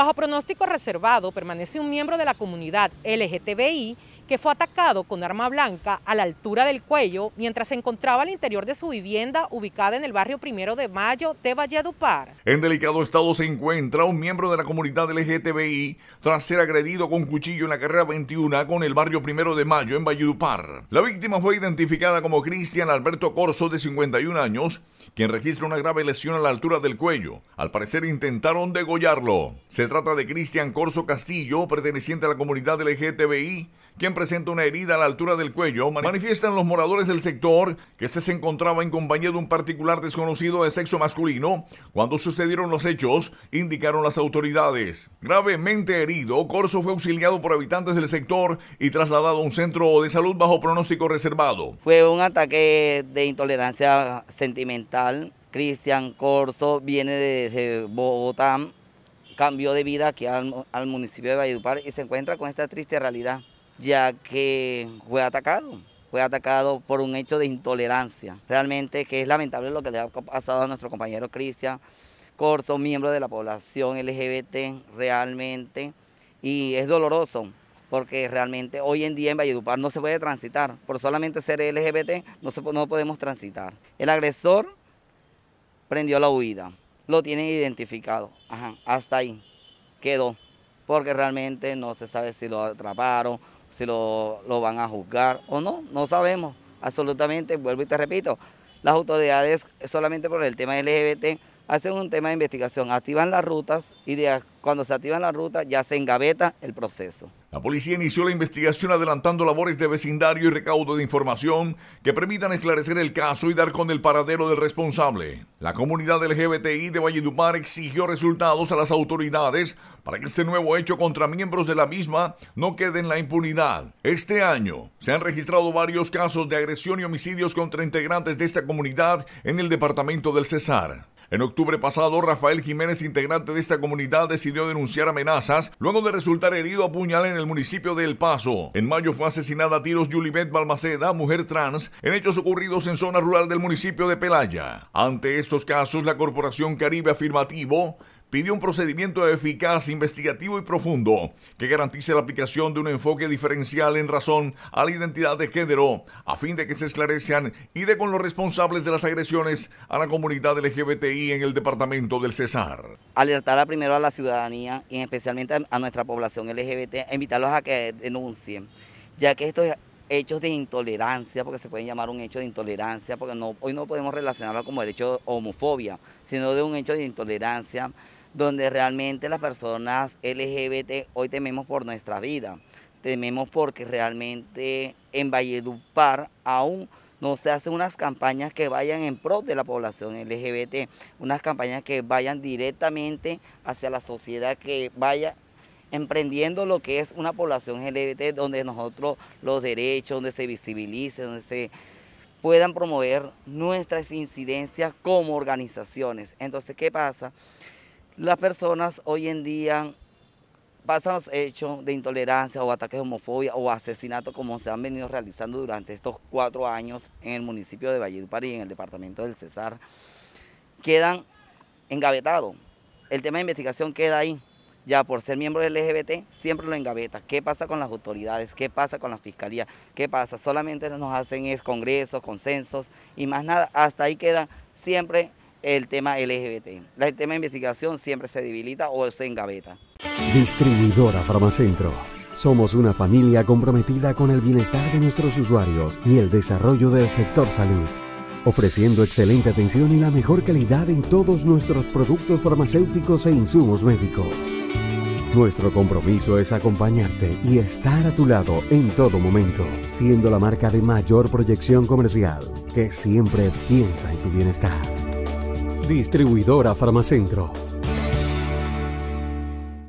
Bajo pronóstico reservado permanece un miembro de la comunidad LGTBI que fue atacado con arma blanca a la altura del cuello mientras se encontraba al interior de su vivienda ubicada en el barrio Primero de Mayo de Valledupar. En delicado estado se encuentra un miembro de la comunidad LGTBI tras ser agredido con cuchillo en la carrera 21 con el barrio Primero de Mayo en Valledupar. La víctima fue identificada como Cristian Alberto Corso de 51 años, quien registra una grave lesión a la altura del cuello. Al parecer intentaron degollarlo. Se trata de Cristian Corso Castillo, perteneciente a la comunidad LGTBI, quien presenta una herida a la altura del cuello, manifiestan los moradores del sector que este se encontraba en compañía de un particular desconocido de sexo masculino cuando sucedieron los hechos, indicaron las autoridades. Gravemente herido, Corso fue auxiliado por habitantes del sector y trasladado a un centro de salud bajo pronóstico reservado. Fue un ataque de intolerancia sentimental. Cristian Corso viene desde Bogotá, cambió de vida aquí al, municipio de Valledupar y se encuentra con esta triste realidad ya que fue atacado fue atacado por un hecho de intolerancia. Realmente que es lamentable lo que le ha pasado a nuestro compañero Cristian Corso, miembro de la población LGBT, realmente. Y es doloroso, porque realmente hoy en día en Valledupar no se puede transitar. Por solamente ser LGBT no, no podemos transitar. El agresor prendió la huida, lo tienen identificado. hasta ahí quedó porque realmente no se sabe si lo atraparon, si lo, van a juzgar o no, no sabemos absolutamente, vuelvo y te repito, las autoridades solamente por el tema LGBT hacen un tema de investigación, activan las rutas y de, cuando se activan las rutas ya se engaveta el proceso. La policía inició la investigación adelantando labores de vecindario y recaudo de información que permitan esclarecer el caso y dar con el paradero del responsable. La comunidad LGBTI de Valledupar exigió resultados a las autoridades para que este nuevo hecho contra miembros de la misma no quede en la impunidad. Este año se han registrado varios casos de agresión y homicidios contra integrantes de esta comunidad en el departamento del Cesar. En octubre pasado, Rafael Jiménez, integrante de esta comunidad, decidió denunciar amenazas luego de resultar herido a puñal en el municipio de El Paso. En mayo fue asesinada a tiros Yulibet Balmaceda, mujer trans, en hechos ocurridos en zona rural del municipio de Pelaya. Ante estos casos, la Corporación Caribe Afirmativo pidió un procedimiento eficaz, investigativo y profundo que garantice la aplicación de un enfoque diferencial en razón a la identidad de género, a fin de que se esclarezcan y de con los responsables de las agresiones a la comunidad LGBTI en el departamento del Cesar. Alertar primero a la ciudadanía y especialmente a nuestra población LGBT, e invitarlos a que denuncien, ya que estos hechos de intolerancia, porque se pueden llamar un hecho de intolerancia, porque hoy no podemos relacionarlo como el hecho de homofobia, sino de un hecho de intolerancia donde realmente las personas LGBT hoy tememos por nuestra vida, tememos porque realmente en Valledupar aún no se hacen unas campañas que vayan en pro de la población LGBT, unas campañas que vayan directamente hacia la sociedad, que vaya emprendiendo lo que es una población LGBT, donde nosotros los derechos, donde se visibilice, donde se puedan promover nuestras incidencias como organizaciones. Entonces, ¿qué pasa? las personas hoy en día pasan los hechos de intolerancia o ataques de homofobia o asesinato como se han venido realizando durante estos cuatro años en el municipio de Valledupar y en el departamento del Cesar, quedan engavetados. El tema de investigación queda ahí. Ya por ser miembro del LGBT siempre lo engaveta. ¿Qué pasa con las autoridades? ¿Qué pasa con la fiscalía? ¿Qué pasa? Solamente nos hacen es congresos, consensos y más nada. Hasta ahí queda siempre el tema LGBT. El tema investigación siempre se debilita o se engaveta. Distribuidora Farmacentro. Somos una familia comprometida con el bienestar de nuestros usuarios y el desarrollo del sector salud, ofreciendo excelente atención y la mejor calidad en todos nuestros productos farmacéuticos e insumos médicos. Nuestro compromiso es acompañarte y estar a tu lado en todo momento, siendo la marca de mayor proyección comercial que siempre piensa en tu bienestar. Distribuidora Farmacentro.